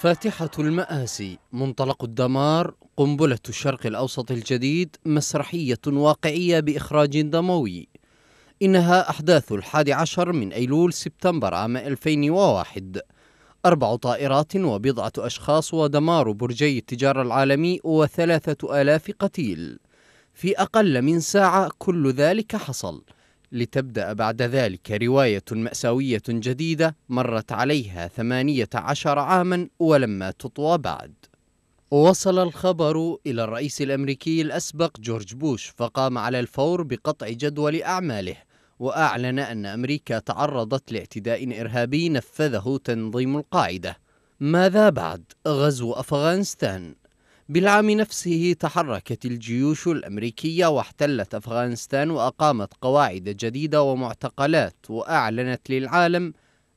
فاتحة المآسي منطلق الدمار قنبلة الشرق الأوسط الجديد مسرحية واقعية بإخراج دموي إنها أحداث الحادي عشر من أيلول سبتمبر عام 2001 أربع طائرات وبضعة أشخاص ودمار برجي التجارة العالمي وثلاثة آلاف قتيل في أقل من ساعة كل ذلك حصل لتبدأ بعد ذلك رواية مأساوية جديدة مرت عليها ثمانية عشر عاما ولما تطوى بعد وصل الخبر إلى الرئيس الأمريكي الأسبق جورج بوش فقام على الفور بقطع جدول أعماله وأعلن أن أمريكا تعرضت لاعتداء إرهابي نفذه تنظيم القاعدة ماذا بعد؟ غزو أفغانستان بالعام نفسه تحركت الجيوش الأمريكية واحتلت أفغانستان وأقامت قواعد جديدة ومعتقلات وأعلنت للعالم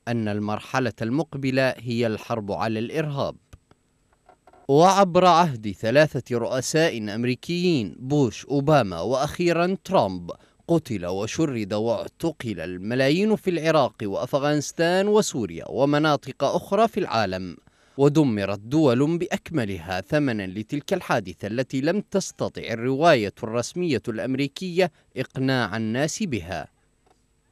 أن المرحلة المقبلة هي الحرب على الإرهاب وعبر عهد ثلاثة رؤساء أمريكيين بوش أوباما وأخيرا ترامب قتل وشرد واعتقل الملايين في العراق وأفغانستان وسوريا ومناطق أخرى في العالم ودمرت دول بأكملها ثمنا لتلك الحادثة التي لم تستطع الرواية الرسمية الأمريكية إقناع الناس بها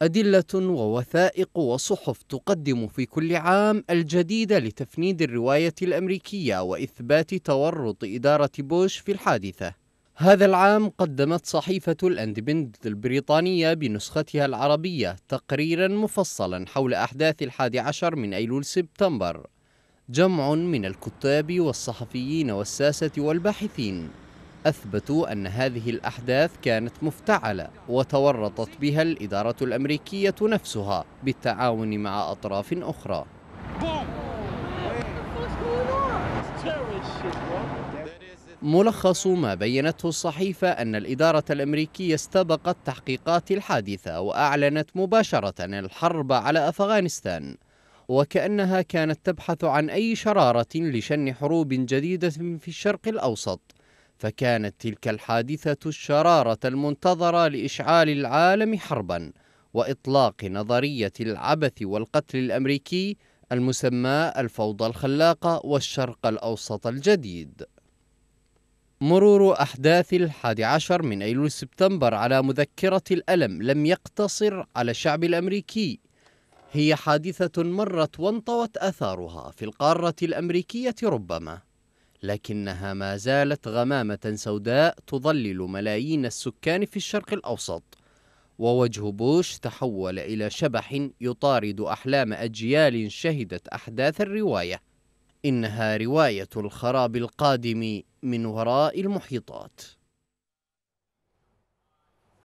أدلة ووثائق وصحف تقدم في كل عام الجديد لتفنيد الرواية الأمريكية وإثبات تورط إدارة بوش في الحادثة. هذا العام قدمت صحيفة الأندبند البريطانية بنسختها العربية تقريرا مفصلا حول أحداث الحادي عشر من أيلول سبتمبر جمع من الكتاب والصحفيين والساسة والباحثين أثبتوا أن هذه الأحداث كانت مفتعلة وتورطت بها الإدارة الأمريكية نفسها بالتعاون مع أطراف أخرى ملخص ما بينته الصحيفة أن الإدارة الأمريكية استبقت تحقيقات الحادثة وأعلنت مباشرة الحرب على أفغانستان وكأنها كانت تبحث عن أي شرارة لشن حروب جديدة في الشرق الأوسط فكانت تلك الحادثة الشرارة المنتظرة لإشعال العالم حربا وإطلاق نظرية العبث والقتل الأمريكي المسمى الفوضى الخلاقة والشرق الأوسط الجديد مرور أحداث الحادي عشر من أيلول سبتمبر على مذكرة الألم لم يقتصر على الشعب الأمريكي هي حادثة مرت وانطوت آثارها في القارة الأمريكية ربما لكنها ما زالت غمامة سوداء تظلل ملايين السكان في الشرق الأوسط ووجه بوش تحول إلى شبح يطارد أحلام أجيال شهدت أحداث الرواية إنها رواية الخراب القادم من وراء المحيطات